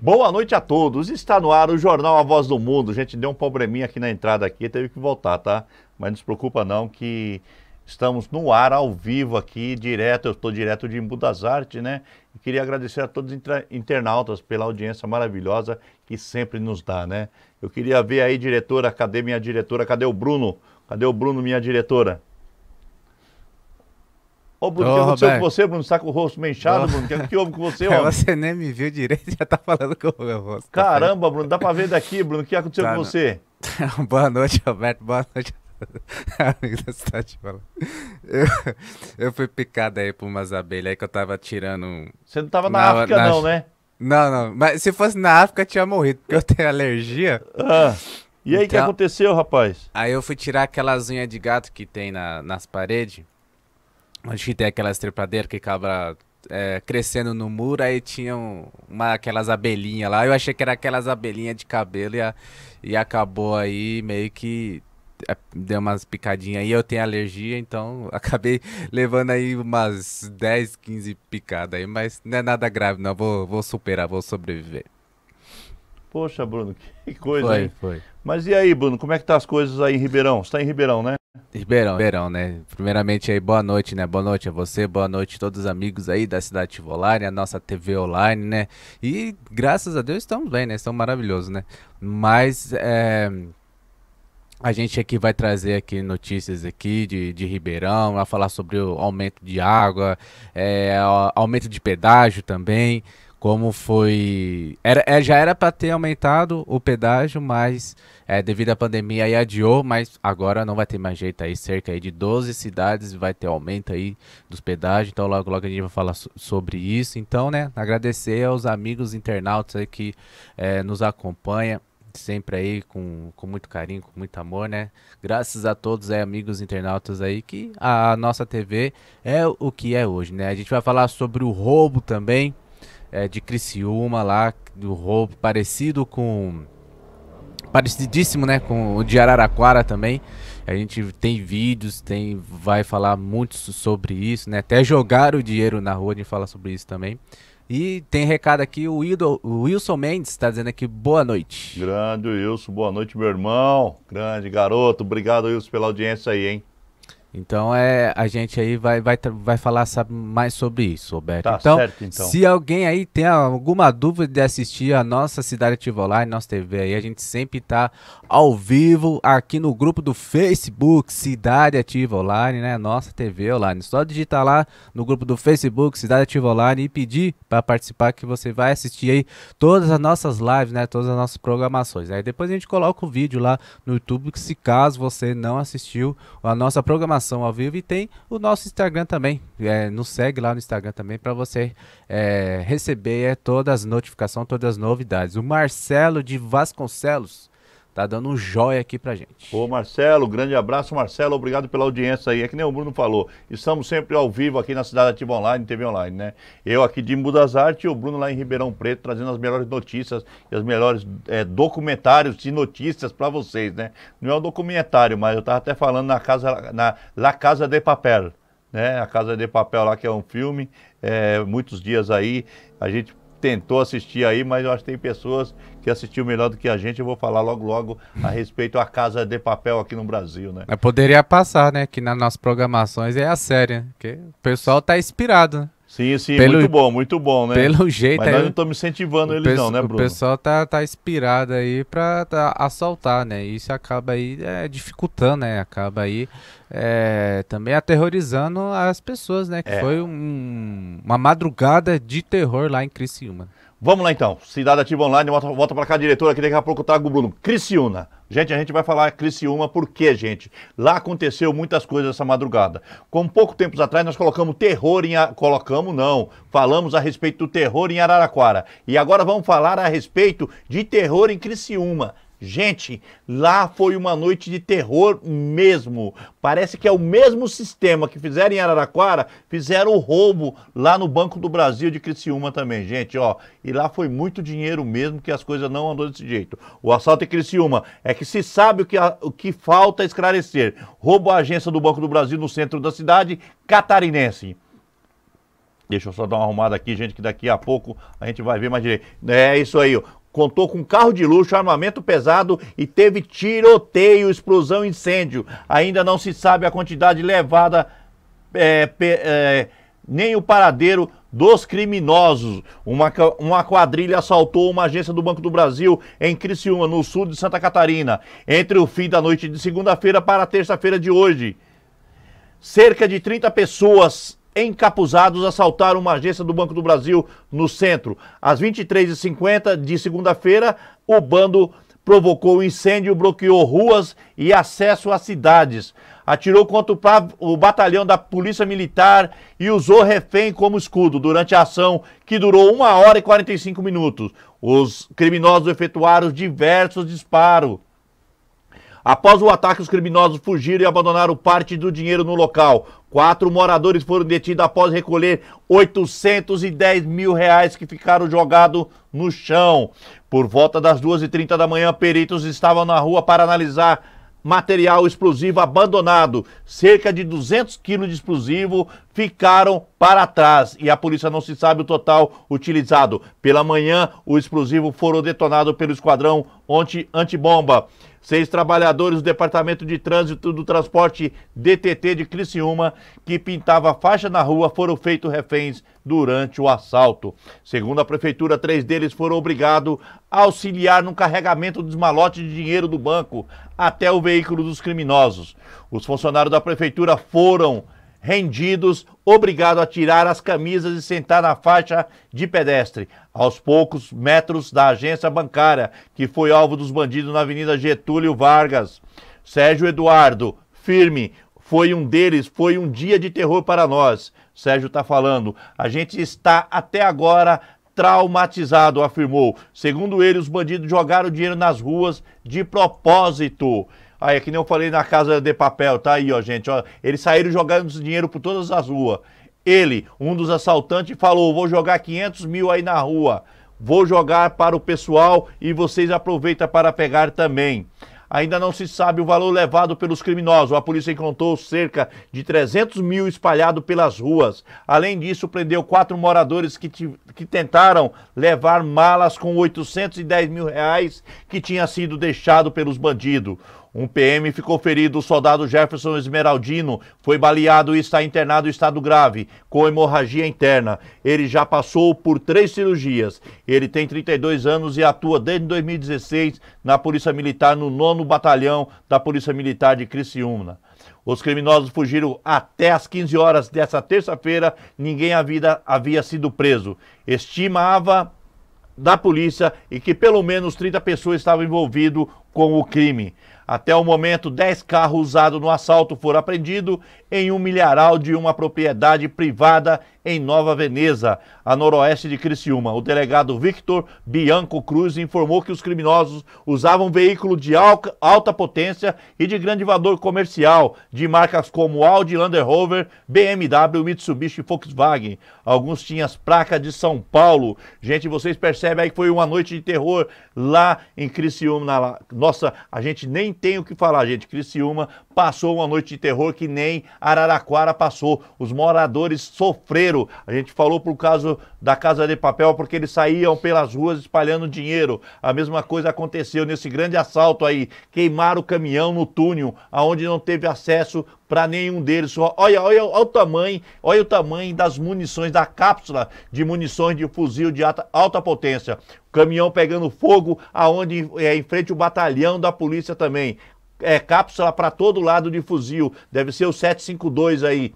Boa noite a todos. Está no ar o Jornal A Voz do Mundo. Gente, deu um probleminha aqui na entrada aqui, teve que voltar, tá? Mas não se preocupa não que estamos no ar ao vivo aqui, direto. Eu estou direto de Embu das Artes, né? E queria agradecer a todos os internautas pela audiência maravilhosa que sempre nos dá, né? Eu queria ver aí diretora, cadê minha diretora? Cadê o Bruno? Cadê o Bruno, minha diretora? Ô, Bruno, o que aconteceu Roberto. com você, Bruno? Você tá com o rosto meio inchado, Ô. Bruno? O que é houve com você, é, homem? Você nem me viu direito, já tá falando com o meu rosto. Tá Caramba, Bruno, dá pra ver daqui, Bruno, o que aconteceu tá, com não. você? Boa noite, Roberto. Boa noite. Amigo da cidade Eu, eu fui picado aí por umas abelhas aí que eu tava tirando. Você não tava na, na África, na... não, né? Não, não. Mas se fosse na África, eu tinha morrido, porque eu tenho alergia. Ah. E aí, o então, que aconteceu, rapaz? Aí eu fui tirar aquelas unhas de gato que tem na, nas paredes a gente tem aquelas trepadeiras que acaba é, crescendo no muro, aí tinham uma, aquelas abelhinhas lá. Eu achei que era aquelas abelhinhas de cabelo e, a, e acabou aí meio que é, deu umas picadinhas aí. Eu tenho alergia, então acabei levando aí umas 10, 15 picadas aí, mas não é nada grave, não. Vou, vou superar, vou sobreviver. Poxa, Bruno, que coisa, foi, hein? Foi. Mas e aí, Bruno, como é que tá as coisas aí em Ribeirão? Você tá em Ribeirão, né? Ribeirão, Ribeirão, né? Primeiramente aí, boa noite, né? Boa noite a você, boa noite a todos os amigos aí da Cidade Tivolari, a nossa TV online, né? E graças a Deus estamos bem, né? Estamos maravilhosos, né? Mas é, a gente aqui vai trazer aqui notícias aqui de, de Ribeirão, vai falar sobre o aumento de água, é, aumento de pedágio também, como foi. Era, é, já era para ter aumentado o pedágio, mas é, devido à pandemia aí adiou, mas agora não vai ter mais jeito aí. Cerca aí de 12 cidades vai ter aumento aí dos pedágios. Então logo, logo a gente vai falar so sobre isso. Então, né, agradecer aos amigos internautas aí que é, nos acompanham sempre aí com, com muito carinho, com muito amor, né? Graças a todos aí, é, amigos internautas aí, que a nossa TV é o que é hoje, né? A gente vai falar sobre o roubo também, é, de Criciúma lá, do roubo parecido com parecidíssimo, né, com o de Araraquara também. A gente tem vídeos, tem vai falar muito sobre isso, né? Até jogar o dinheiro na rua, a gente fala sobre isso também. E tem recado aqui, o, o Wilson Mendes está dizendo aqui, boa noite. Grande Wilson, boa noite, meu irmão. Grande garoto, obrigado Wilson pela audiência aí, hein? Então é, a gente aí vai, vai, vai falar sabe, mais sobre isso, Roberto. Tá então, certo, então, se alguém aí tem alguma dúvida de assistir a nossa Cidade Ativa Online, nossa TV aí, a gente sempre tá ao vivo aqui no grupo do Facebook Cidade Ativa Online, né? Nossa TV Online. Só digitar lá no grupo do Facebook Cidade Ativa Online e pedir para participar que você vai assistir aí todas as nossas lives, né? Todas as nossas programações. Né? Aí depois a gente coloca o vídeo lá no YouTube que se caso você não assistiu a nossa programação participação ao vivo e tem o nosso Instagram também. É, nos segue lá no Instagram também para você é, receber é, todas as notificações, todas as novidades. O Marcelo de Vasconcelos tá dando um jóia aqui pra gente. Ô Marcelo, grande abraço, Marcelo, obrigado pela audiência aí. É que nem o Bruno falou, estamos sempre ao vivo aqui na Cidade Ativa Online, TV Online, né? Eu aqui de Mudas Artes e o Bruno lá em Ribeirão Preto, trazendo as melhores notícias e os melhores é, documentários e notícias para vocês, né? Não é um documentário, mas eu tava até falando na casa, na La Casa de Papel, né? A Casa de Papel lá, que é um filme, é, muitos dias aí, a gente tentou assistir aí, mas eu acho que tem pessoas que assistiu melhor do que a gente. Eu vou falar logo, logo a respeito à Casa de Papel aqui no Brasil, né? Eu poderia passar, né? Que nas nossas programações é a série, né? o pessoal tá inspirado, né? Sim, sim, pelo, muito bom, muito bom, né? Pelo jeito Mas nós aí, é não estamos incentivando eles não, né, Bruno? O pessoal tá, tá inspirado aí para tá, assaltar, né? Isso acaba aí é, dificultando, né? Acaba aí é, também aterrorizando as pessoas, né? Que é. foi um, uma madrugada de terror lá em Criciúma. Vamos lá então, Cidade Ativa Online, volta, para cá, diretora, que daqui a pouco tá com o Bruno. Criciúma. Gente, a gente vai falar Criciúma porque, gente, lá aconteceu muitas coisas essa madrugada. Com pouco tempo atrás, nós colocamos terror em... A... Colocamos, não. Falamos a respeito do terror em Araraquara. E agora vamos falar a respeito de terror em Criciúma. Gente, lá foi uma noite de terror mesmo. Parece que é o mesmo sistema que fizeram em Araraquara, fizeram o roubo lá no Banco do Brasil de Criciúma também, gente, ó. E lá foi muito dinheiro mesmo que as coisas não andou desse jeito. O assalto em Criciúma é que se sabe o que, a, o que falta esclarecer. Roubo à agência do Banco do Brasil no centro da cidade catarinense. Deixa eu só dar uma arrumada aqui, gente, que daqui a pouco a gente vai ver mais direito. É isso aí, ó contou com carro de luxo, armamento pesado e teve tiroteio, explosão e incêndio. Ainda não se sabe a quantidade levada, é, é, nem o paradeiro dos criminosos. Uma, uma quadrilha assaltou uma agência do Banco do Brasil em Criciúma, no sul de Santa Catarina, entre o fim da noite de segunda-feira para terça-feira de hoje. Cerca de 30 pessoas encapuzados assaltaram uma agência do Banco do Brasil no centro. Às 23h50 de segunda-feira, o bando provocou incêndio, bloqueou ruas e acesso a cidades. Atirou contra o batalhão da Polícia Militar e usou refém como escudo durante a ação, que durou 1 hora e 45 minutos. Os criminosos efetuaram diversos disparos Após o ataque, os criminosos fugiram e abandonaram parte do dinheiro no local. Quatro moradores foram detidos após recolher 810 mil reais que ficaram jogados no chão. Por volta das 2h30 da manhã, peritos estavam na rua para analisar material explosivo abandonado. Cerca de 200 quilos de explosivo ficaram para trás e a polícia não se sabe o total utilizado. Pela manhã, o explosivo foram detonado pelo esquadrão anti antibomba seis trabalhadores do Departamento de Trânsito do Transporte DTT de Criciúma, que pintava faixa na rua, foram feitos reféns durante o assalto. Segundo a prefeitura, três deles foram obrigados a auxiliar no carregamento dos malotes de dinheiro do banco até o veículo dos criminosos. Os funcionários da prefeitura foram rendidos, obrigado a tirar as camisas e sentar na faixa de pedestre, aos poucos metros da agência bancária, que foi alvo dos bandidos na Avenida Getúlio Vargas. Sérgio Eduardo, firme, foi um deles, foi um dia de terror para nós. Sérgio está falando. A gente está até agora traumatizado, afirmou. Segundo ele, os bandidos jogaram dinheiro nas ruas de propósito. Aí, é que nem eu falei na Casa de Papel, tá aí, ó, gente. Ó, eles saíram jogando dinheiro por todas as ruas. Ele, um dos assaltantes, falou: vou jogar 500 mil aí na rua. Vou jogar para o pessoal e vocês aproveitam para pegar também. Ainda não se sabe o valor levado pelos criminosos. A polícia encontrou cerca de 300 mil espalhado pelas ruas. Além disso, prendeu quatro moradores que, que tentaram levar malas com 810 mil reais que tinha sido deixado pelos bandidos. Um PM ficou ferido. O soldado Jefferson Esmeraldino foi baleado e está internado em estado grave, com hemorragia interna. Ele já passou por três cirurgias. Ele tem 32 anos e atua desde 2016 na Polícia Militar, no 9 Batalhão da Polícia Militar de Criciúma. Os criminosos fugiram até às 15 horas dessa terça-feira. Ninguém havia, havia sido preso. Estimava da polícia e que pelo menos 30 pessoas estavam envolvidas com o crime. Até o momento, 10 carros usados no assalto foram apreendidos em um milharal de uma propriedade privada em Nova Veneza, a noroeste de Criciúma. O delegado Victor Bianco Cruz informou que os criminosos usavam veículo de alta potência e de grande valor comercial, de marcas como Audi, Land Rover, BMW, Mitsubishi e Volkswagen. Alguns tinham as placas de São Paulo. Gente, vocês percebem aí que foi uma noite de terror lá em Criciúma. Nossa, a gente nem tem o que falar, gente. Criciúma passou uma noite de terror que nem Araraquara passou. Os moradores sofreram. A gente falou pro caso da Casa de Papel, porque eles saíam pelas ruas espalhando dinheiro. A mesma coisa aconteceu nesse grande assalto aí. Queimaram o caminhão no túnel, aonde não teve acesso para nenhum deles. Olha, olha, olha, o tamanho, olha o tamanho das munições, da cápsula de munições de fuzil de alta, alta potência. O caminhão pegando fogo, aonde é, em frente o batalhão da polícia também. É, cápsula para todo lado de fuzil, deve ser o 752 aí.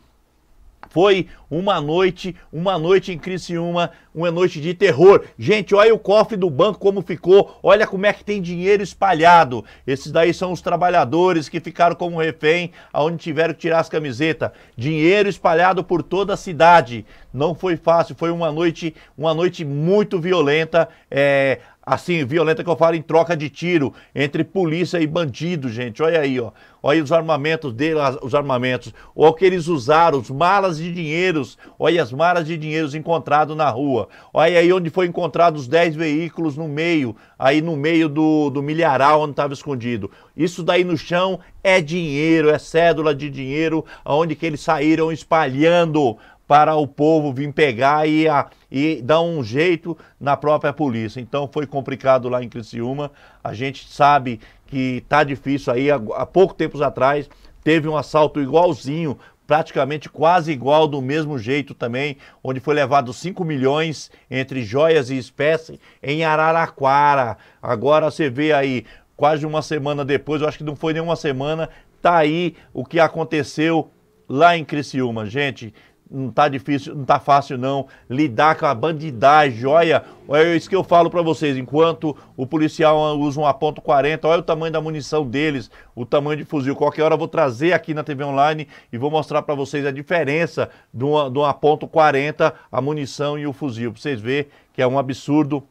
Foi uma noite, uma noite em Criciúma, uma noite de terror. Gente, olha o cofre do banco como ficou, olha como é que tem dinheiro espalhado. Esses daí são os trabalhadores que ficaram como refém, aonde tiveram que tirar as camisetas. Dinheiro espalhado por toda a cidade. Não foi fácil, foi uma noite, uma noite muito violenta. É, assim, violenta que eu falo, em troca de tiro entre polícia e bandido, gente. Olha aí, ó. Olha aí os armamentos dele, os armamentos. Olha o que eles usaram, os malas de dinheiros. Olha as malas de dinheiros encontrados na rua. Olha aí onde foi encontrados os 10 veículos no meio, aí no meio do, do milharal onde estava escondido. Isso daí no chão é dinheiro, é cédula de dinheiro, aonde que eles saíram espalhando para o povo vir pegar e, a, e dar um jeito na própria polícia. Então foi complicado lá em Criciúma. A gente sabe que está difícil aí. Há, há pouco tempos atrás teve um assalto igualzinho, praticamente quase igual, do mesmo jeito também, onde foi levado 5 milhões entre joias e espécie em Araraquara. Agora você vê aí. Quase uma semana depois, eu acho que não foi nem uma semana, tá aí o que aconteceu lá em Criciúma. Gente, não tá difícil, não tá fácil não lidar com a bandidagem. Olha, é isso que eu falo para vocês. Enquanto o policial usa um aponto 40, olha o tamanho da munição deles, o tamanho de fuzil. Qualquer hora eu vou trazer aqui na TV online e vou mostrar para vocês a diferença do, do 40 a munição e o fuzil. Pra vocês verem que é um absurdo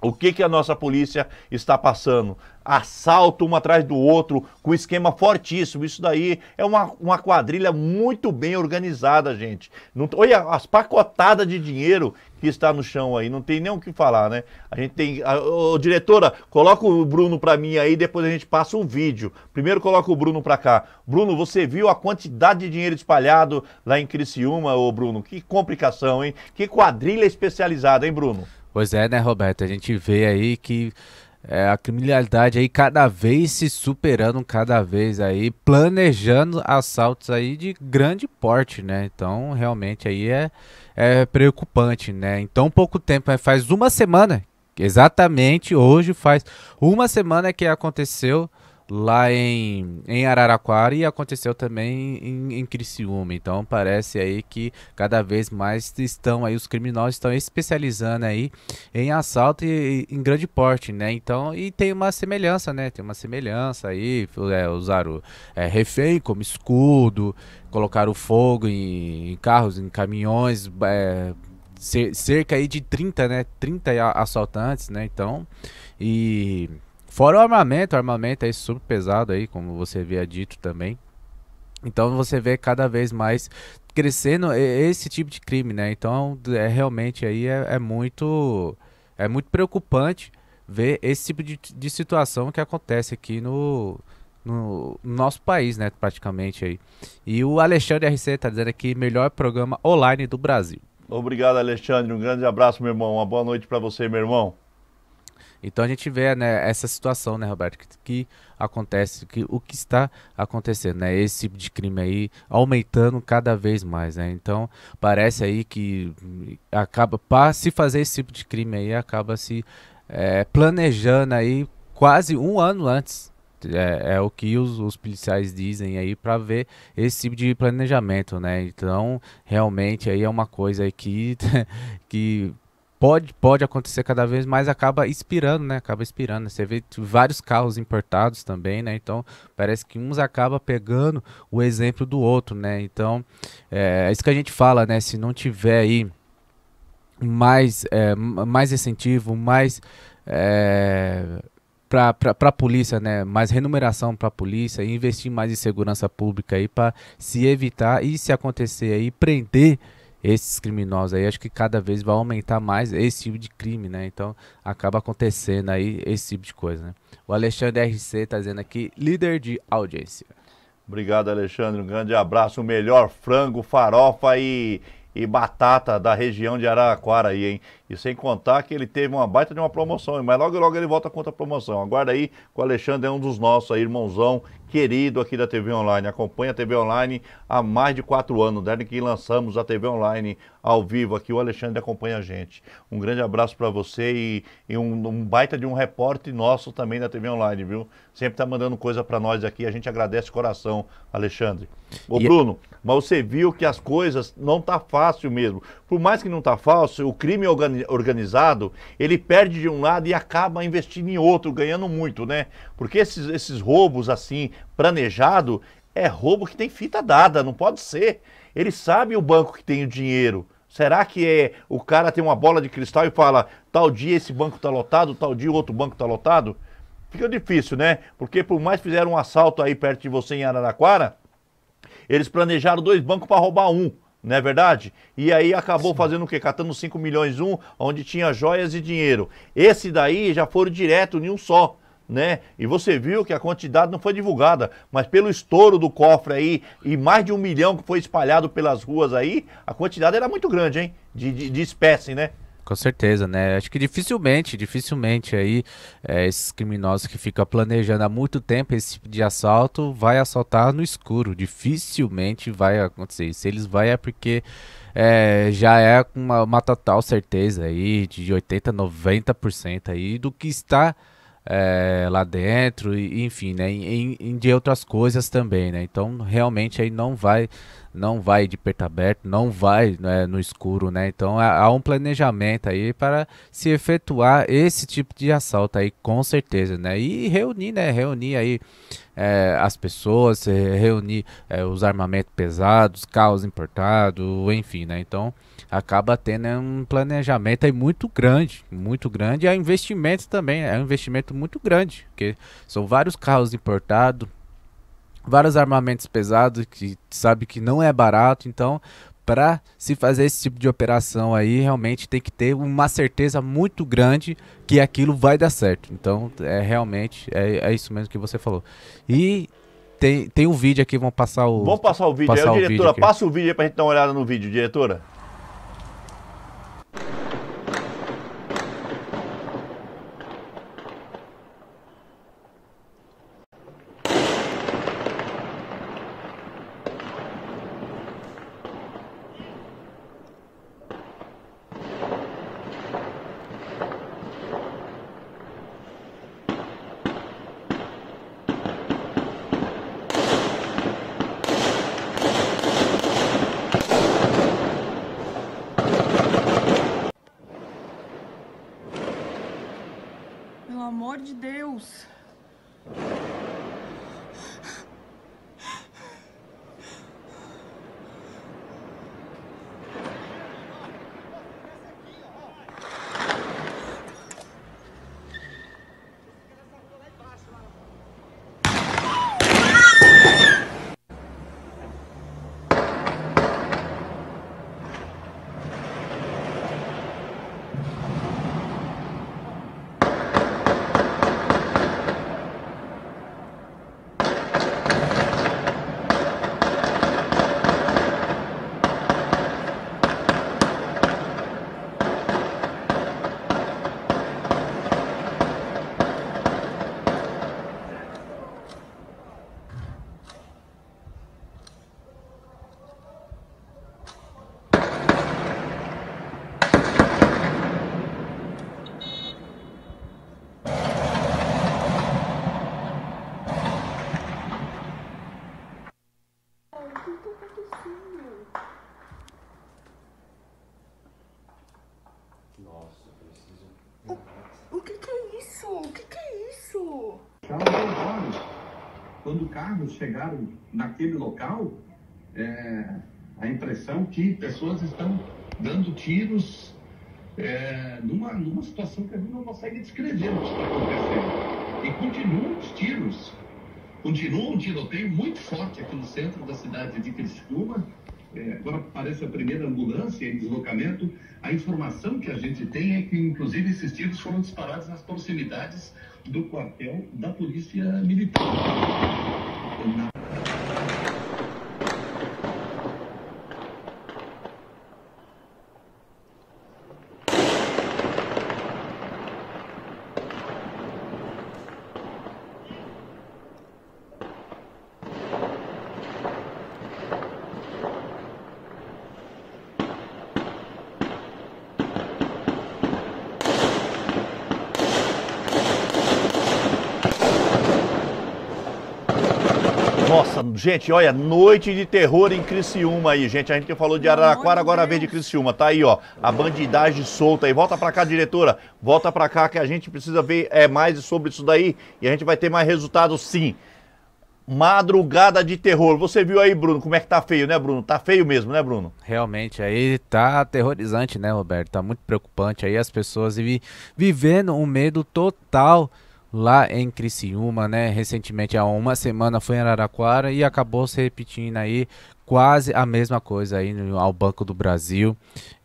o que, que a nossa polícia está passando? Assalto um atrás do outro, com esquema fortíssimo. Isso daí é uma, uma quadrilha muito bem organizada, gente. Não, olha as pacotadas de dinheiro que está no chão aí, não tem nem o que falar, né? A gente tem. A, ô, diretora, coloca o Bruno para mim aí, depois a gente passa um vídeo. Primeiro coloca o Bruno para cá. Bruno, você viu a quantidade de dinheiro espalhado lá em Criciúma, ô Bruno? Que complicação, hein? Que quadrilha especializada, hein, Bruno? Pois é, né, Roberto? A gente vê aí que é, a criminalidade aí cada vez se superando, cada vez aí planejando assaltos aí de grande porte, né? Então, realmente aí é, é preocupante, né? Em tão pouco tempo, é, faz uma semana, exatamente hoje faz uma semana que aconteceu lá em, em Araraquara e aconteceu também em, em Criciúma. Então parece aí que cada vez mais estão aí os criminosos estão especializando aí em assalto e, e, em grande porte, né? Então e tem uma semelhança, né? Tem uma semelhança aí, é, usaram é, refém como escudo, colocaram fogo em, em carros, em caminhões, é, cerca aí de 30, né? 30 assaltantes, né? Então e Fora o armamento, o armamento é super pesado aí, como você havia dito também. Então você vê cada vez mais crescendo esse tipo de crime, né? Então é realmente aí é, é muito é muito preocupante ver esse tipo de, de situação que acontece aqui no, no nosso país, né, praticamente aí. E o Alexandre RC está dizendo aqui, melhor programa online do Brasil. Obrigado, Alexandre. Um grande abraço, meu irmão. Uma boa noite para você, meu irmão. Então a gente vê né, essa situação, né, Roberto, que, que, acontece, que o que está acontecendo, né, esse tipo de crime aí aumentando cada vez mais, né? Então parece aí que acaba para se fazer esse tipo de crime aí acaba se é, planejando aí quase um ano antes. É, é o que os, os, policiais dizem aí para ver esse tipo de planejamento, né? Então realmente aí é uma coisa que que pode, pode acontecer cada vez mais, acaba inspirando, né? Acaba inspirando. Né? Você vê vários carros importados também, né? Então, parece que uns acaba pegando o exemplo do outro, né? Então, é, é isso que a gente fala, né? Se não tiver aí mais, é, mais incentivo, mais... É, para a polícia, né? Mais remuneração para a polícia e investir mais em segurança pública aí para se evitar e se acontecer aí prender esses criminosos aí, acho que cada vez vai aumentar mais esse tipo de crime, né? Então acaba acontecendo aí esse tipo de coisa, né? O Alexandre RC tá dizendo aqui, líder de audiência. Obrigado, Alexandre. Um grande abraço. O melhor frango, farofa e, e batata da região de Araraquara aí, hein? E sem contar que ele teve uma baita de uma promoção, mas logo logo ele volta contra a promoção. Aguarda aí, o Alexandre é um dos nossos aí, irmãozão querido aqui da TV Online. Acompanha a TV Online há mais de quatro anos, desde que lançamos a TV Online ao vivo aqui. O Alexandre acompanha a gente. Um grande abraço para você e, e um, um, baita de um repórter nosso também da TV Online, viu? Sempre tá mandando coisa para nós aqui, a gente agradece de coração, Alexandre. Ô, e... É Bruno, mas você viu que as coisas não tá fácil mesmo por mais que não está falso, o crime organizado, ele perde de um lado e acaba investindo em outro, ganhando muito, né? Porque esses, esses roubos assim, planejado, é roubo que tem fita dada, não pode ser. Ele sabe o banco que tem o dinheiro. Será que é o cara tem uma bola de cristal e fala, tal dia esse banco está lotado, tal dia outro banco está lotado? Fica difícil, né? Porque por mais que fizeram um assalto aí perto de você em Araraquara, eles planejaram dois bancos para roubar um. Não é verdade? E aí acabou Sim. fazendo o quê? Catando 5 milhões um, onde tinha joias e dinheiro. Esse daí já foram direto em um só. Né? E você viu que a quantidade não foi divulgada, mas pelo estouro do cofre aí e mais de um milhão que foi espalhado pelas ruas aí, a quantidade era muito grande, hein? De, de, de espécie, né? Com certeza, né? Acho que dificilmente, dificilmente aí é, esses criminosos que ficam planejando há muito tempo esse tipo de assalto vai assaltar no escuro. Dificilmente vai acontecer isso. Se eles vai é porque é, já é uma, uma total certeza aí de 80, 90% aí do que está é, lá dentro, e, enfim, né? em e, de outras coisas também, né? Então realmente aí não vai não vai de perto aberto, não vai né, no escuro, né? Então há um planejamento aí para se efetuar esse tipo de assalto aí, com certeza, né? E reunir, né? Reunir aí é, as pessoas, reunir é, os armamentos pesados, carros importados, enfim, né? Então acaba tendo né, um planejamento aí muito grande, muito grande. E investimentos também, é um investimento muito grande, porque são vários carros importados, vários armamentos pesados que sabe que não é barato, então para se fazer esse tipo de operação aí, realmente tem que ter uma certeza muito grande que aquilo vai dar certo. Então, é realmente é, é isso mesmo que você falou. E tem, tem um vídeo aqui, vamos passar o. Vamos passar o vídeo passar aí, o diretora. Vídeo passa o vídeo aí pra gente dar uma olhada no vídeo, diretora. carros chegaram naquele local, é, a impressão que pessoas estão dando tiros é, numa, numa situação que a gente não consegue descrever o que está acontecendo. E continuam os tiros, continua um tiroteio muito forte aqui no centro da cidade de Criciúma, é, quando aparece a primeira ambulância em deslocamento, a informação que a gente tem é que, inclusive, esses tiros foram disparados nas proximidades do quartel da Polícia Militar. Na Gente, olha, noite de terror em Criciúma aí, gente. A gente falou de Araraquara, agora vem de Criciúma. Tá aí, ó, a bandidagem solta aí. Volta pra cá, diretora. Volta pra cá que a gente precisa ver é, mais sobre isso daí e a gente vai ter mais resultados sim. Madrugada de terror. Você viu aí, Bruno, como é que tá feio, né, Bruno? Tá feio mesmo, né, Bruno? Realmente, aí tá aterrorizante, né, Roberto? Tá muito preocupante aí as pessoas vivendo um medo total lá em Criciúma, né? Recentemente, há uma semana, foi em Araraquara e acabou se repetindo aí quase a mesma coisa aí no, ao Banco do Brasil,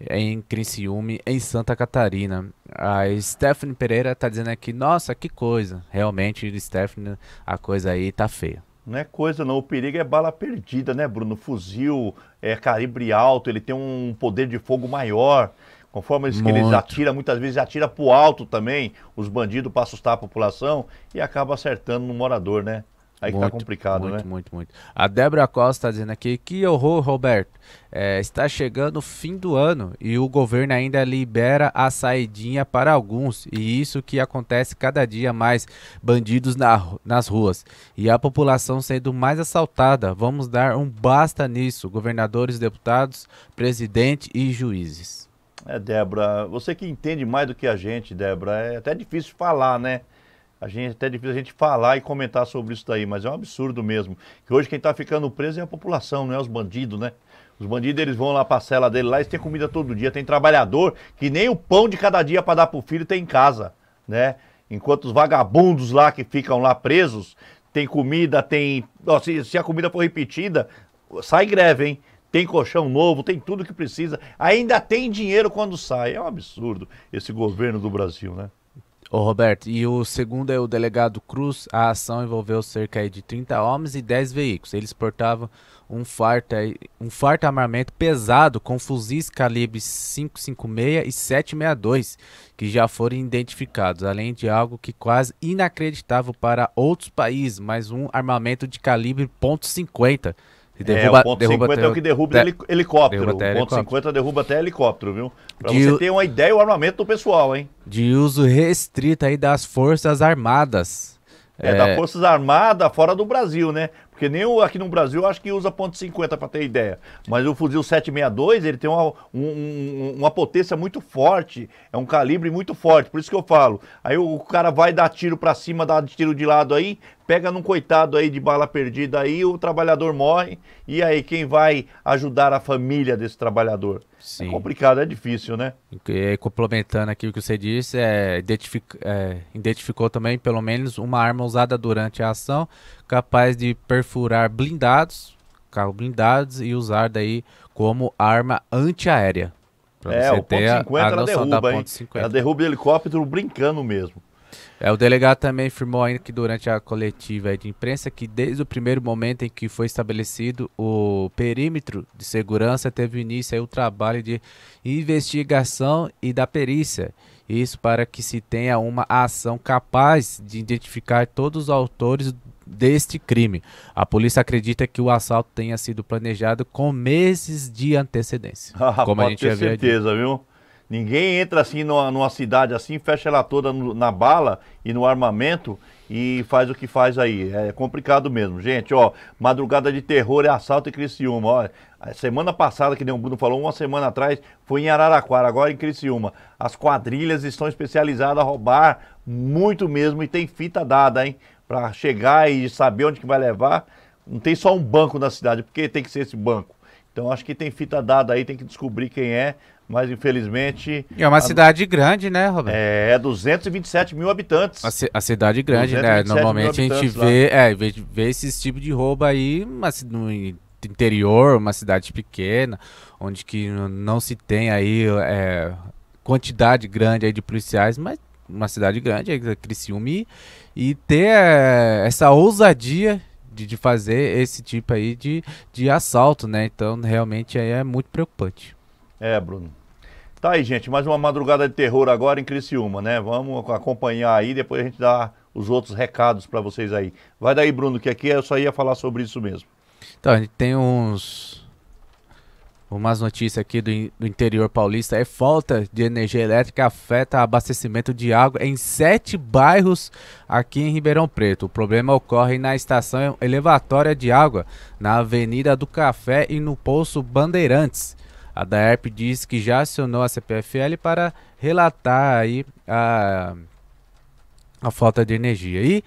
em Criciúma, em Santa Catarina. A Stephanie Pereira tá dizendo aqui, nossa, que coisa. Realmente, Stephanie, a coisa aí tá feia. Não é coisa não, o perigo é bala perdida, né, Bruno? Fuzil é calibre alto, ele tem um poder de fogo maior. Conforme eles, que eles atiram, muitas vezes atira pro alto também, os bandidos para assustar a população e acaba acertando no morador, né? Aí muito, que tá complicado, muito, né? Muito, muito, muito. A Débora Costa dizendo aqui, que horror, Roberto. É, está chegando o fim do ano e o governo ainda libera a saidinha para alguns. E isso que acontece cada dia mais. Bandidos na, nas ruas. E a população sendo mais assaltada. Vamos dar um basta nisso. Governadores, deputados, presidente e juízes. É, Débora, você que entende mais do que a gente, Débora, é até difícil falar, né? A gente, até difícil a gente falar e comentar sobre isso daí, mas é um absurdo mesmo. Que hoje quem está ficando preso é a população, não é os bandidos, né? Os bandidos eles vão lá para a cela dele lá, eles têm comida todo dia, tem trabalhador que nem o pão de cada dia para dar pro filho tem em casa, né? Enquanto os vagabundos lá que ficam lá presos, tem comida, tem. Ó, se, se a comida for repetida, sai greve, hein? tem colchão novo, tem tudo que precisa, ainda tem dinheiro quando sai. É um absurdo esse governo do Brasil, né? Ô Roberto, e o segundo é o delegado Cruz. A ação envolveu cerca de 30 homens e 10 veículos. Eles portavam um farto, um farto armamento pesado com fuzis calibre 556 e 762, que já foram identificados, além de algo que quase inacreditável para outros países, mas um armamento de calibre .50 Derruba, é, o ponto derruba 50 até, é o que derruba até, helicóptero. Derruba o ponto helicóptero. 50 derruba até helicóptero, viu? Pra de, você ter uma ideia o armamento do pessoal, hein? De uso restrito aí das Forças Armadas. É, é... das Forças Armadas fora do Brasil, né? Porque nem o, aqui no Brasil eu acho que usa ponto .50 para ter ideia. Mas o fuzil 762, ele tem uma, um, uma potência muito forte, é um calibre muito forte. Por isso que eu falo. Aí o, o cara vai dar tiro para cima, dá tiro de lado aí, pega num coitado aí de bala perdida aí, o trabalhador morre, e aí quem vai ajudar a família desse trabalhador? Sim. É complicado, é difícil, né? E é, complementando aqui o que você disse, é, identific, é, identificou também pelo menos uma arma usada durante a ação, capaz de perfurar blindados, carros blindados, e usar daí como arma antiaérea. Pra é, o ponto 50 a, ela derruba, da hein? Ela derruba o helicóptero brincando mesmo. É, o delegado também afirmou ainda que durante a coletiva de imprensa que desde o primeiro momento em que foi estabelecido o perímetro de segurança teve início o trabalho de investigação e da perícia. Isso para que se tenha uma ação capaz de identificar todos os autores deste crime. A polícia acredita que o assalto tenha sido planejado com meses de antecedência. Ah, como a gente ter certeza, viu? Ninguém entra assim numa, numa cidade assim, fecha ela toda no, na bala e no armamento e faz o que faz aí. É complicado mesmo. Gente, ó, madrugada de terror é assalto em Criciúma. Ó, a semana passada, que nem o Bruno falou, uma semana atrás, foi em Araraquara, agora em Criciúma. As quadrilhas estão especializadas a roubar muito mesmo e tem fita dada, hein? Pra chegar e saber onde que vai levar. Não tem só um banco na cidade, porque tem que ser esse banco. Então acho que tem fita dada aí, tem que descobrir quem é, mas infelizmente. É uma a... cidade grande, né, Roberto? É, é 227 mil habitantes. A, a cidade grande, né? Normalmente a gente vê, é, vê, vê esse tipo de roubo aí, mas no interior, uma cidade pequena, onde que não se tem aí é, quantidade grande aí de policiais, mas uma cidade grande, é Criciúma, e, e ter é, essa ousadia de, de fazer esse tipo aí de, de assalto, né? Então realmente aí é muito preocupante. É, Bruno. Tá aí, gente, mais uma madrugada de terror agora em Criciúma, né? Vamos acompanhar aí, depois a gente dá os outros recados para vocês aí. Vai daí, Bruno, que aqui eu só ia falar sobre isso mesmo. Então, a gente tem uns Umas notícias aqui do, do interior paulista é falta de energia elétrica afeta abastecimento de água em sete bairros aqui em Ribeirão Preto. O problema ocorre na estação elevatória de água, na Avenida do Café e no Poço Bandeirantes. A DAERP diz que já acionou a CPFL para relatar aí a, a falta de energia. E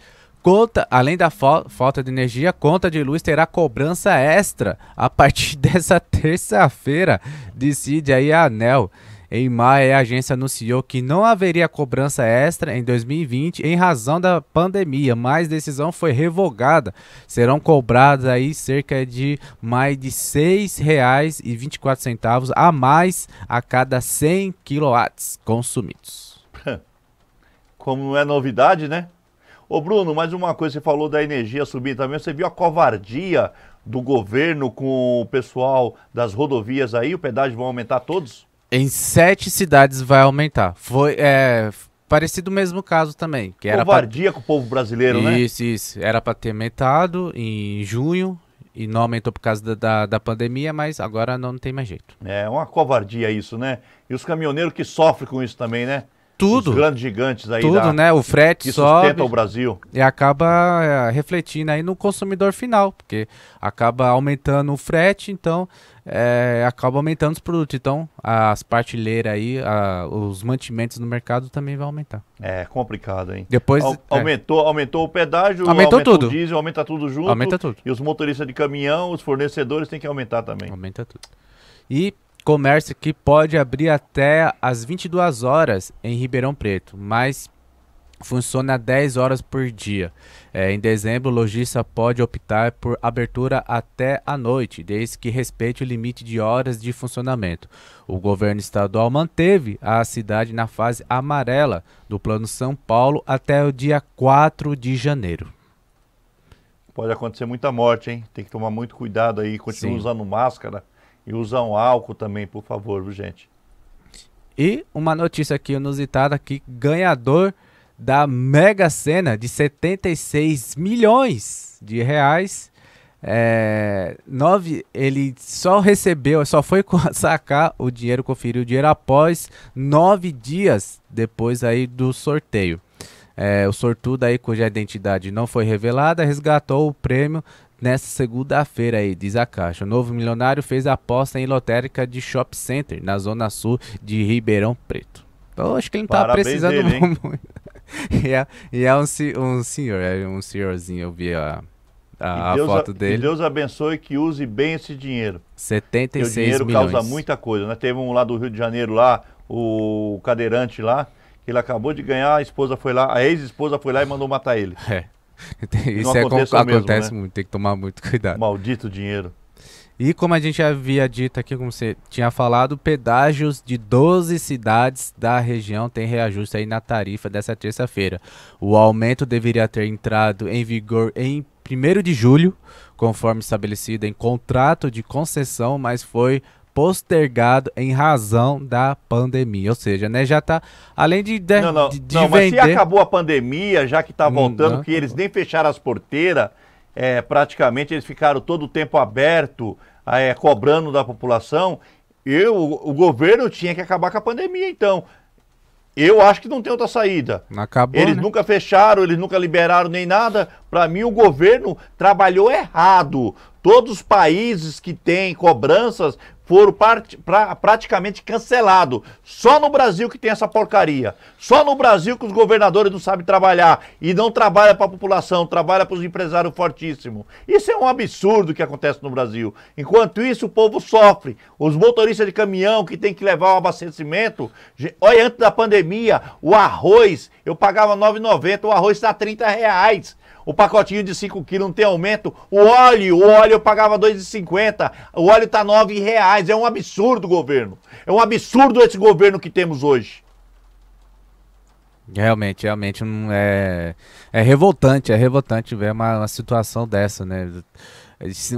Conta, além da falta de energia, conta de luz terá cobrança extra a partir dessa terça-feira, decide aí a ANEL. Em maio, é a agência anunciou que não haveria cobrança extra em 2020 em razão da pandemia, mas decisão foi revogada. Serão cobrados aí cerca de mais de R$ 6,24 a mais a cada 100 kW consumidos. Como é novidade, né? Ô Bruno, mais uma coisa, você falou da energia subir também, você viu a covardia do governo com o pessoal das rodovias aí, o pedágio vai aumentar todos? Em sete cidades vai aumentar. Foi, é, parecido o mesmo caso também. Que era Covardia pra... com o povo brasileiro, isso, né? Isso, isso. Era para ter aumentado em junho e não aumentou por causa da, da, da, pandemia, mas agora não tem mais jeito. É uma covardia isso, né? E os caminhoneiros que sofrem com isso também, né? Tudo. Os grandes gigantes aí. Tudo, da, né? O frete que sobe. sustenta o Brasil. E acaba é, refletindo aí no consumidor final, porque acaba aumentando o frete, então é, acaba aumentando os produtos. Então, as partilheiras aí, a, os mantimentos no mercado também vai aumentar. É complicado, hein? Depois a, é. aumentou, é. aumentou o pedágio, aumentou, aumentou tudo. o diesel, aumenta tudo junto. Aumenta tudo. E os motoristas de caminhão, os fornecedores têm que aumentar também. Aumenta tudo. E Comércio que pode abrir até às 22 horas em Ribeirão Preto, mas funciona 10 horas por dia. É, em dezembro, o lojista pode optar por abertura até a noite, desde que respeite o limite de horas de funcionamento. O governo estadual manteve a cidade na fase amarela do Plano São Paulo até o dia 4 de janeiro. Pode acontecer muita morte, hein? Tem que tomar muito cuidado aí, continua Sim. usando máscara. E usam álcool também, por favor, gente. E uma notícia aqui inusitada que ganhador da Mega Sena de 76 milhões de reais. É, nove, ele só recebeu, só foi sacar o dinheiro, conferir o dinheiro após nove dias depois aí do sorteio. É, o sortudo aí, cuja identidade não foi revelada, resgatou o prêmio nesta segunda-feira aí, diz a Caixa. O novo milionário fez aposta em lotérica de shopping center na zona sul de Ribeirão Preto. Então, acho que ele não tá precisando dele, muito. e é, e é um, um senhor, é um senhorzinho, eu vi a, a, a foto a, dele. Que Deus abençoe que use bem esse dinheiro. 76 milhões. O dinheiro milhões. causa muita coisa, né? Teve um lá do Rio de Janeiro lá, o cadeirante lá, que ele acabou de ganhar, a esposa foi lá, a ex-esposa foi lá e mandou matar ele. É. Isso é, acontece mesmo, né? muito, né? tem que tomar muito cuidado. Maldito dinheiro. E como a gente havia dito aqui, como você tinha falado, pedágios de 12 cidades da região têm reajuste aí na tarifa dessa terça-feira. O aumento deveria ter entrado em vigor em 1 de julho, conforme estabelecido em contrato de concessão, mas foi postergado em razão da pandemia. Ou seja, né, já está além de, de Não, não, de, de não vender... mas se acabou a pandemia, já que está hum, voltando, não. Né? que eles nem fecharam as porteiras, é, praticamente eles ficaram todo o tempo aberto, é, cobrando da população. Eu, o governo tinha que acabar com a pandemia, então. Eu acho que não tem outra saída. Acabou, eles né? nunca fecharam, eles nunca liberaram nem nada. Para mim, o governo trabalhou errado. Todos os países que têm cobranças foram part, pra, praticamente cancelados. Só no Brasil que tem essa porcaria. Só no Brasil que os governadores não sabem trabalhar. E não trabalha para a população, trabalha para os empresários fortíssimos. Isso é um absurdo que acontece no Brasil. Enquanto isso, o povo sofre. Os motoristas de caminhão que tem que levar o abastecimento. Olha, antes da pandemia, o arroz, eu pagava R$ 9,90, o arroz está R$ reais o pacotinho de 5 kg não tem aumento. O óleo, o óleo eu pagava 2,50. O óleo está R$ reais. É um absurdo, governo. É um absurdo esse governo que temos hoje. Realmente, realmente hum, é, é revoltante, é revoltante ver uma, uma situação dessa, né?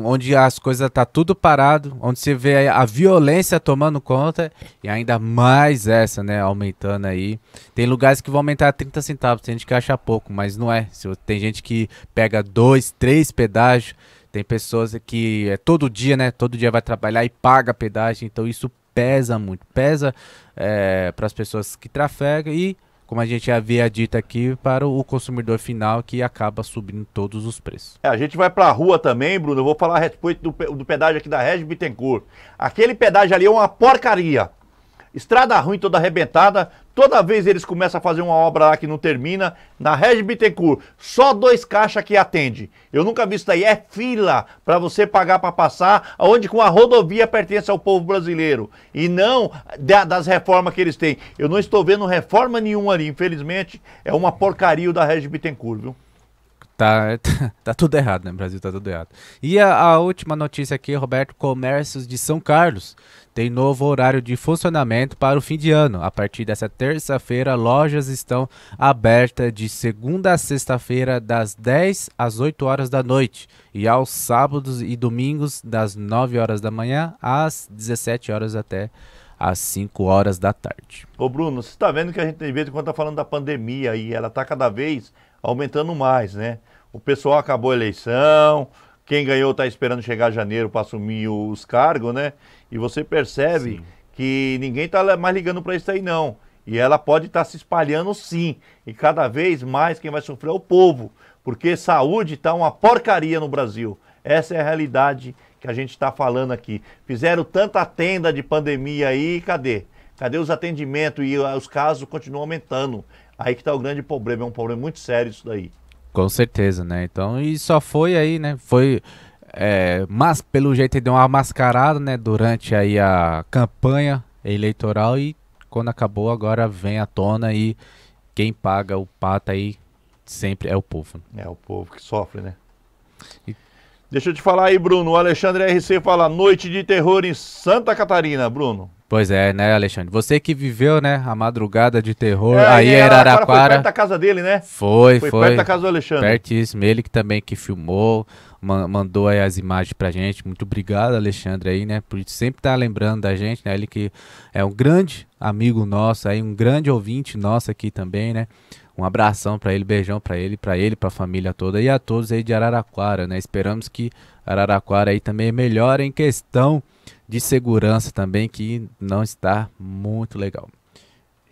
onde as coisas tá tudo parado, onde você vê a violência tomando conta e ainda mais essa, né, aumentando aí. Tem lugares que vão aumentar 30 centavos, tem gente que acha pouco, mas não é. Tem gente que pega dois, três pedágios, tem pessoas que é todo dia, né, todo dia vai trabalhar e paga pedágio, então isso pesa muito, pesa é, eh, para as pessoas que trafegam e como a gente havia dito aqui, para o consumidor final que acaba subindo todos os preços. É, a gente vai para a rua também, Bruno. Eu vou falar a respeito do, do pedágio aqui da Regis Bittencourt. Aquele pedágio ali é uma porcaria estrada ruim toda arrebentada. Toda vez eles começam a fazer uma obra lá que não termina. Na Regi Bittencourt, só dois caixas que atende. Eu nunca vi isso daí. É fila para você pagar para passar, onde com a rodovia pertence ao povo brasileiro. E não da, das reformas que eles têm. Eu não estou vendo reforma nenhuma ali, infelizmente. É uma porcaria da Regi Bittencourt, viu? Tá, tá, tá, tudo errado, né? O Brasil tá tudo errado. E a, a, última notícia aqui, Roberto, comércios de São Carlos tem novo horário de funcionamento para o fim de ano. A partir dessa terça-feira, lojas estão abertas de segunda a sexta-feira, das 10 às 8 horas da noite, e aos sábados e domingos, das 9 horas da manhã às 17 horas até às 5 horas da tarde. Ô Bruno, você está vendo que a gente tem vez quando tá falando da pandemia e ela tá cada vez aumentando mais, né? o pessoal acabou a eleição, quem ganhou está esperando chegar janeiro para assumir os cargos, né? E você percebe sim. que ninguém está mais ligando para isso aí, não. E ela pode estar tá se espalhando sim. E cada vez mais quem vai sofrer é o povo. Porque saúde está uma porcaria no Brasil. Essa é a realidade que a gente está falando aqui. Fizeram tanta tenda de pandemia aí, cadê? Cadê os atendimentos? E ah, os casos continuam aumentando. Aí que está o grande problema. É um problema muito sério isso daí. Com certeza, né? Então, e só foi aí, né? Foi. É, mas pelo jeito ele deu uma mascarada, né? Durante aí a campanha eleitoral e quando acabou agora vem à tona e quem paga o pato aí sempre é o povo. Né? É o povo que sofre, né? E... Deixa eu te falar aí, Bruno. O Alexandre RC fala noite de terror em Santa Catarina, Bruno. Pois é, né, Alexandre? Você que viveu, né, a madrugada de terror é, aí em Araraquara. Foi perto da casa dele, né? Foi, foi. Foi perto da casa do Alexandre. Pertíssimo. Ele que também que filmou, mandou aí as imagens pra gente. Muito obrigado, Alexandre, aí, né, por sempre estar tá lembrando da gente, né? Ele que é um grande amigo nosso aí, um grande ouvinte nosso aqui também, né? Um abração para ele, beijão para ele, para ele, para a família toda e a todos aí de Araraquara, né? Esperamos que Araraquara aí também é melhora em questão de segurança também, que não está muito legal.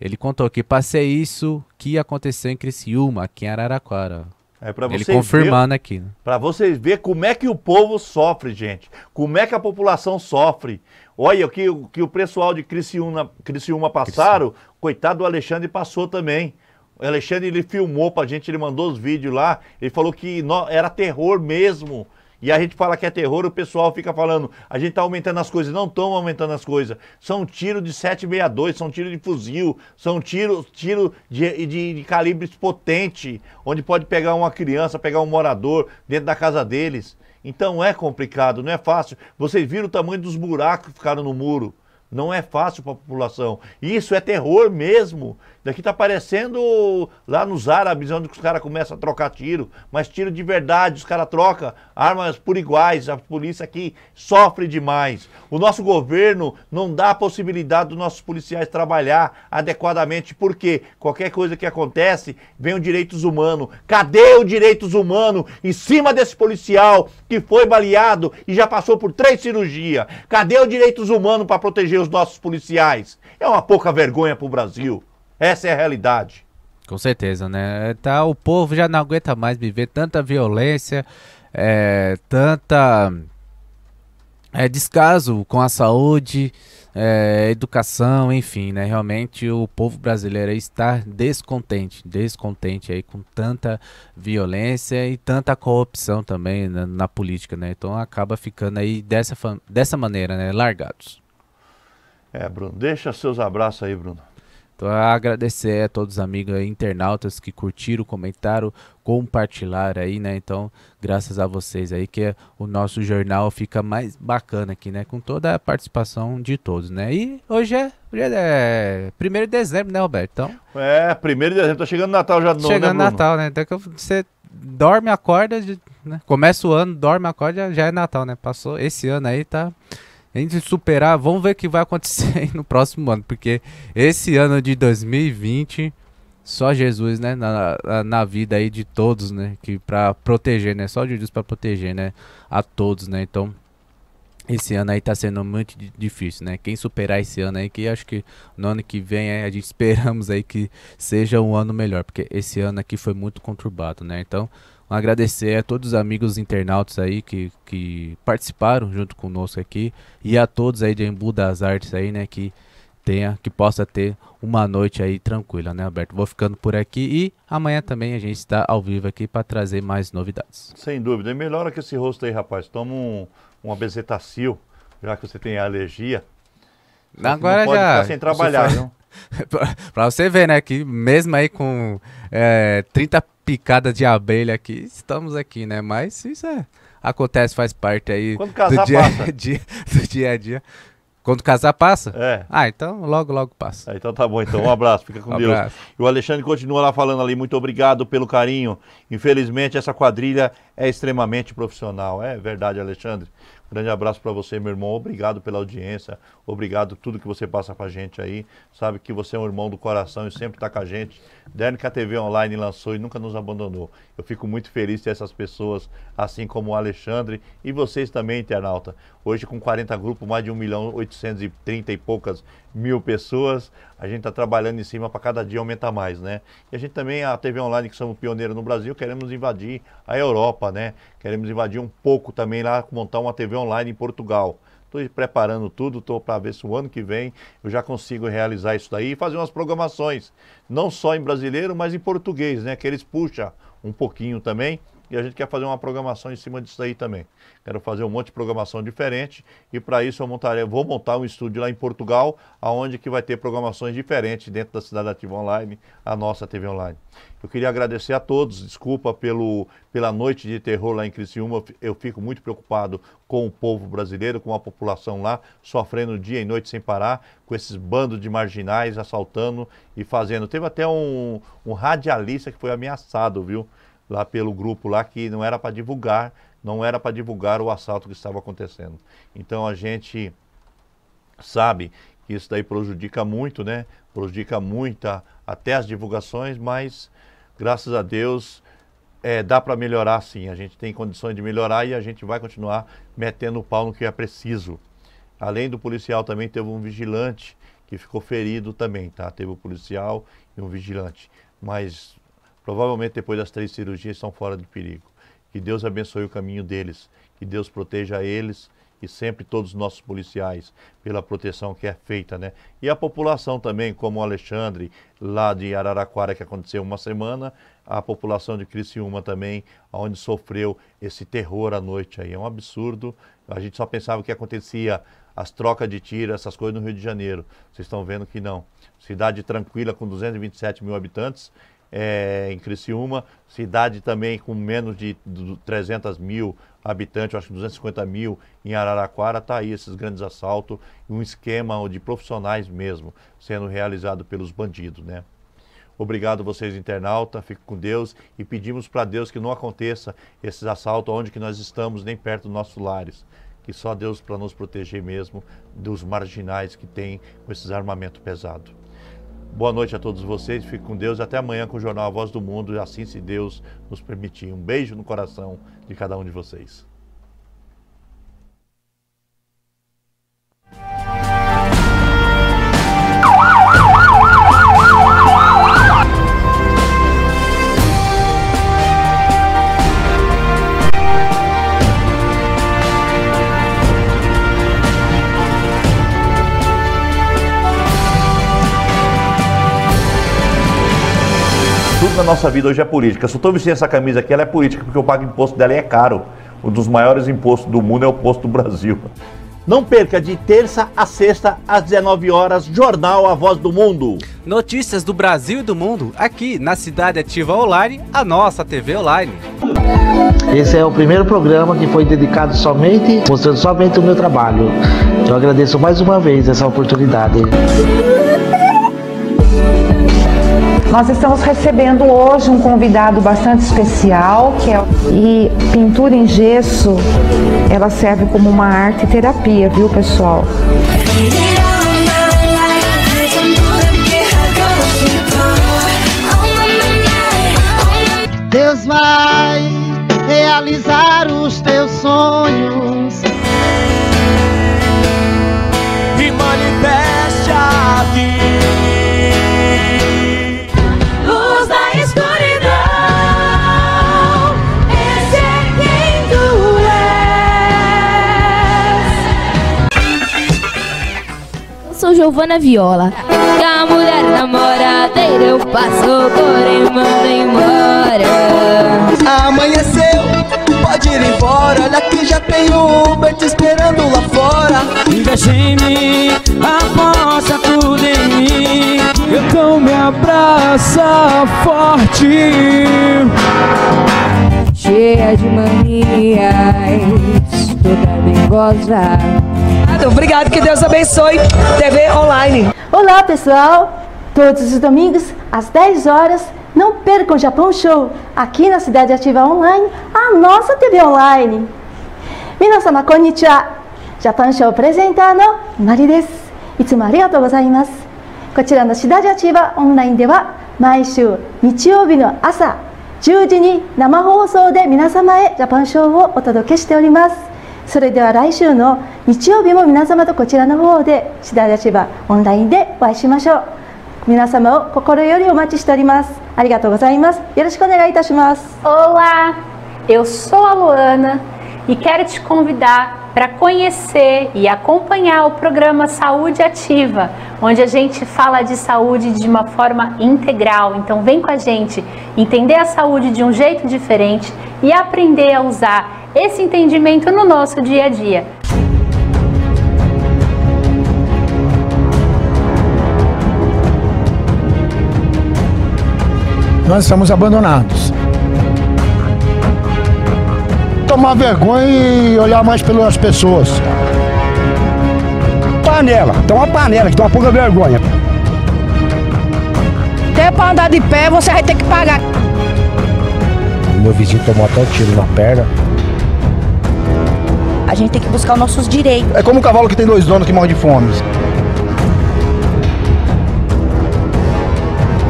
Ele contou que passei isso que aconteceu em Criciúma, aqui em Araraquara. É pra vocês Ele confirmando ver, aqui. Né? Para vocês ver como é que o povo sofre, gente. Como é que a população sofre. Olha o que, que o pessoal de Criciúma, Criciúma passaram, Criciúma. coitado do Alexandre passou também. O Alexandre ele filmou pra gente, ele mandou os vídeos lá, ele falou que no, era terror mesmo e a gente fala que é terror, o pessoal fica falando, a gente está aumentando as coisas, não estão aumentando as coisas. São tiros de 7,62, são tiros de fuzil, são tiros tiro de, de, de calibres potente, onde pode pegar uma criança, pegar um morador dentro da casa deles. Então é complicado, não é fácil. Vocês viram o tamanho dos buracos que ficaram no muro. Não é fácil para a população. Isso é terror mesmo. Daqui tá parecendo lá nos árabes, onde os caras começam a trocar tiro, mas tiro de verdade, os caras trocam armas por iguais, a polícia aqui sofre demais. O nosso governo não dá a possibilidade dos nossos policiais trabalhar adequadamente, porque qualquer coisa que acontece, vem o direitos humanos. Cadê o direitos humanos em cima desse policial que foi baleado e já passou por três cirurgias? Cadê o direitos humanos para proteger os nossos policiais? É uma pouca vergonha para o Brasil. Essa é a realidade. Com certeza, né? Tá, o povo já não aguenta mais viver tanta violência, é, tanta é, descaso com a saúde, é, educação, enfim, né? Realmente o povo brasileiro está descontente, descontente aí com tanta violência e tanta corrupção também na, na política, né? Então acaba ficando aí dessa, dessa maneira, né? Largados. É, Bruno, deixa seus abraços aí, Bruno. Então, agradecer a todos os amigos internautas que curtiram, comentaram, compartilharam aí, né? Então, graças a vocês aí que o nosso jornal fica mais bacana aqui, né? Com toda a participação de todos, né? E hoje é, é 1 é de dezembro, né, Roberto? Então, é, 1 de dezembro, tá chegando Natal já de novo, né, Chegando né, Natal, né? Então, que você dorme, acorda, né? começa o ano, dorme, acorda, já é Natal, né? Passou esse ano aí, tá a gente superar, vamos ver o que vai acontecer no próximo ano, porque esse ano de 2020, só Jesus, né, na, na vida aí de todos, né, que para proteger, né, só Jesus para proteger, né, a todos, né, então esse ano aí tá sendo muito difícil, né? Quem superar esse ano aí, que acho que no ano que vem aí a gente esperamos aí que seja um ano melhor, porque esse ano aqui foi muito conturbado, né? Então, agradecer a todos os amigos internautas aí que, que participaram junto conosco aqui e a todos aí de Embu das Artes aí, né, que tenha, que possa ter uma noite aí tranquila, né, Alberto? Vou ficando por aqui e amanhã também a gente está ao vivo aqui para trazer mais novidades. Sem dúvida. E é melhora que esse rosto aí, rapaz. Toma um, uma bezetacil, já que você tem alergia. Você Agora não já. sem trabalhar, faz... Para você ver, né, que mesmo aí com é, eh, 30 picada de abelha aqui, estamos aqui, né? Mas isso é, acontece, faz parte aí do dia, a dia, do dia a dia. Quando casar passa? É. Ah, então logo, logo passa. Ah, então tá bom, então. Um abraço, fica com um Deus. Abraço. E o Alexandre continua lá falando ali, muito obrigado pelo carinho. Infelizmente, essa quadrilha é extremamente profissional. É verdade, Alexandre. Grande abraço para você, meu irmão. Obrigado pela audiência. Obrigado por tudo que você passa com a gente aí. Sabe que você é um irmão do coração e sempre está com a gente. DNK TV Online lançou e nunca nos abandonou. Eu fico muito feliz de essas pessoas, assim como o Alexandre e vocês também, internauta. Hoje com 40 grupos, mais de 1 milhão 830 e poucas mil pessoas. A gente está trabalhando em cima para cada dia aumentar mais, né? E a gente também, a TV Online, que somos pioneiros no Brasil, queremos invadir a Europa, né? Queremos invadir um pouco também lá, montar uma TV Online em Portugal. Estou preparando tudo, estou para ver se o ano que vem eu já consigo realizar isso daí e fazer umas programações, não só em brasileiro, mas em português, né? Que eles puxam um pouquinho também e a gente quer fazer uma programação em cima disso aí também. Quero fazer um monte de programação diferente e para isso eu montarei, vou montar um estúdio lá em Portugal, aonde que vai ter programações diferentes dentro da Cidade Ativa Online, a nossa TV Online. Eu queria agradecer a todos, desculpa pelo, pela noite de terror lá em Criciúma, eu fico muito preocupado com o povo brasileiro, com a população lá, sofrendo dia e noite sem parar, com esses bandos de marginais assaltando e fazendo. Teve até um, um radialista que foi ameaçado, viu? lá pelo grupo lá que não era para divulgar, não era para divulgar o assalto que estava acontecendo. Então a gente sabe que isso daí prejudica muito, né? Prejudica muito a, até as divulgações, mas graças a Deus é, dá para melhorar sim. A gente tem condições de melhorar e a gente vai continuar metendo o pau no que é preciso. Além do policial também teve um vigilante que ficou ferido também, tá? Teve o um policial e um vigilante. Mas Provavelmente depois das três cirurgias estão fora de perigo. Que Deus abençoe o caminho deles, que Deus proteja eles e sempre todos os nossos policiais pela proteção que é feita, né? E a população também, como o Alexandre lá de Araraquara que aconteceu uma semana, a população de Criciúma também, onde sofreu esse terror à noite aí, é um absurdo. A gente só pensava que acontecia as trocas de tiro, essas coisas no Rio de Janeiro. Vocês estão vendo que não. Cidade tranquila com 227 mil habitantes é, em Criciúma, cidade também com menos de 300 mil habitantes, acho que 250 mil em Araraquara, está aí esses grandes assaltos, um esquema de profissionais mesmo sendo realizado pelos bandidos, né? Obrigado vocês, internauta. fico com Deus e pedimos para Deus que não aconteça esses assaltos onde que nós estamos, nem perto dos nossos lares. Que só Deus para nos proteger mesmo dos marginais que tem com esses armamento pesado. Boa noite a todos vocês, fique com Deus. Até amanhã com o Jornal A Voz do Mundo, assim se Deus nos permitir. Um beijo no coração de cada um de vocês. da nossa vida hoje é política. Se eu estou vestindo essa camisa aqui, ela é política, porque eu pago imposto dela e é caro. Um dos maiores impostos do mundo é o imposto do Brasil. Não perca de terça a sexta às 19 horas, Jornal A Voz do Mundo. Notícias do Brasil e do mundo aqui na Cidade Ativa Online, a nossa TV online. Esse é o primeiro programa que foi dedicado somente, mostrando somente o meu trabalho. Eu agradeço mais uma vez essa oportunidade. Nós estamos recebendo hoje um convidado bastante especial, que é e pintura em gesso, ela serve como uma arte terapia, viu, pessoal? Deus vai realizar os teus sonhos Giovana Viola. a mulher namoradeira eu passo, por porém mando embora. Amanheceu, pode ir embora. Olha que já tem o Uber te esperando lá fora. Investe em mim, aposta tudo em mim. Então me abraça forte. Cheia de manias, toda dengosa obrigado, obrigado, que Deus abençoe TV Online. Olá, pessoal. Todos os domingos, às 10 horas, não percam o Japão Show, aqui na Cidade Ativa Online, a nossa TV Online. Minasama, konnichiwa. Japão Show no プレゼンターのマリです。いつもありがとうございます。こちらのシダジアチーバオンラインでは毎週日曜日の朝10時に生放送で皆様へジャパンショーをお届けしております。Olá eu sou a Luana e quero te convidar para conhecer e acompanhar o programa Saúde Ativa, onde a gente fala de saúde de uma forma integral. Então vem com a gente entender a saúde de um jeito diferente e aprender a usar esse entendimento no nosso dia a dia. Nós estamos abandonados. Tomar vergonha e olhar mais pelas pessoas. Panela, uma panela, que toma pouca vergonha. Até para andar de pé você vai ter que pagar. O meu vizinho tomou até um tiro na perna. A gente tem que buscar os nossos direitos. É como um cavalo que tem dois donos que morre de fome.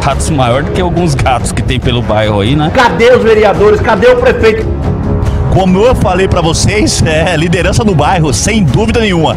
Ratos maior do que alguns gatos que tem pelo bairro aí, né? Cadê os vereadores? Cadê o prefeito? Como eu falei para vocês, é liderança do bairro, sem dúvida nenhuma.